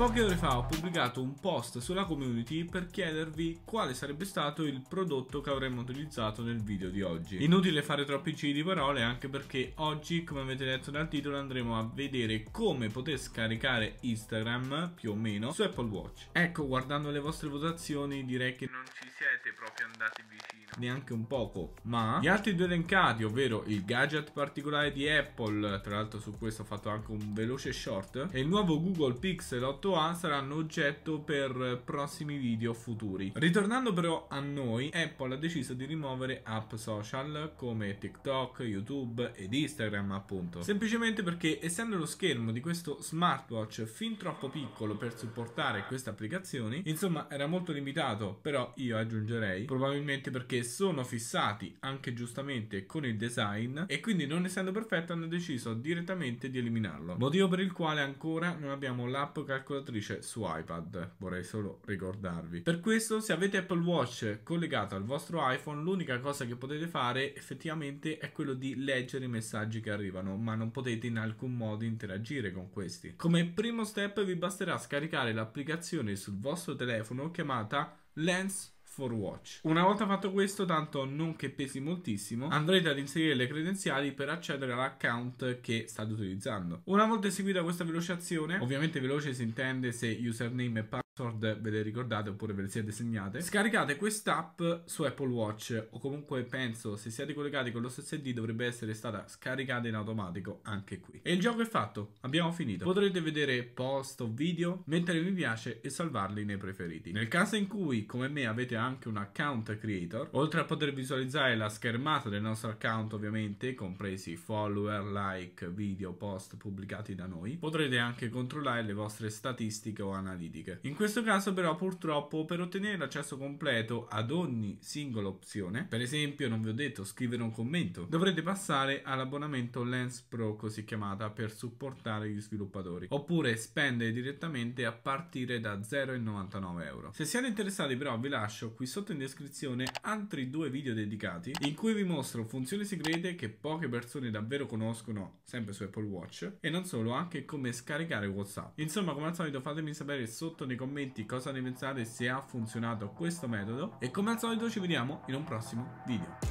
Poche ore fa ho pubblicato un post sulla community per chiedervi quale sarebbe stato il prodotto che avremmo utilizzato nel video di oggi. Inutile fare troppi giri di parole anche perché oggi, come avete letto dal titolo, andremo a vedere come poter scaricare Instagram più o meno su Apple Watch. Ecco, guardando le vostre votazioni direi che non ci siete proprio andati vicino, neanche un poco, ma gli altri due elencati, ovvero il gadget particolare di Apple, tra l'altro su questo ho fatto anche un veloce short, e il nuovo Google Pixel 8 oggetto saranno oggetto per prossimi video futuri. Ritornando però a noi, Apple ha deciso di rimuovere app social come TikTok, YouTube ed Instagram appunto. Semplicemente perché essendo lo schermo di questo smartwatch fin troppo piccolo per supportare queste applicazioni, insomma era molto limitato, però io aggiungerei probabilmente perché sono fissati anche giustamente con il design e quindi non essendo perfetto hanno deciso direttamente di eliminarlo. Motivo per il quale ancora non abbiamo l'app calcolata calcolatrice su iPad, vorrei solo ricordarvi. Per questo se avete Apple Watch collegato al vostro iPhone l'unica cosa che potete fare effettivamente è quello di leggere i messaggi che arrivano, ma non potete in alcun modo interagire con questi. Come primo step vi basterà scaricare l'applicazione sul vostro telefono chiamata Lens for Watch. Una volta fatto questo, tanto non che pesi moltissimo, andrete ad inserire le credenziali per accedere all'account che state utilizzando. Una volta eseguita questa veloce azione, ovviamente veloce si intende se username e password password ve le ricordate oppure ve le siete segnate. Scaricate quest'app su Apple Watch o comunque penso se siete collegati con lo stesso ID dovrebbe essere stata scaricata in automatico anche qui. E il gioco è fatto, abbiamo finito. Potrete vedere post o video, mettere mi piace e salvarli nei preferiti. Nel caso in cui come me avete anche un account creator, oltre a poter visualizzare la schermata del nostro account ovviamente, compresi follower, like, video, post pubblicati da noi, potrete anche controllare le vostre statistiche o analitiche. In questo questo caso però purtroppo per ottenere l'accesso completo ad ogni singola opzione, per esempio non vi ho detto scrivere un commento, dovrete passare all'abbonamento Lens Pro così chiamata per supportare gli sviluppatori, oppure spendere direttamente a partire da 0,99 euro. Se siete interessati però vi lascio qui sotto in descrizione altri due video dedicati in cui vi mostro funzioni segrete che poche persone davvero conoscono sempre su Apple Watch e non solo anche come scaricare Whatsapp. Insomma come al solito fatemi sapere sotto nei commenti commenti cosa ne pensate se ha funzionato questo metodo e come al solito ci vediamo in un prossimo video.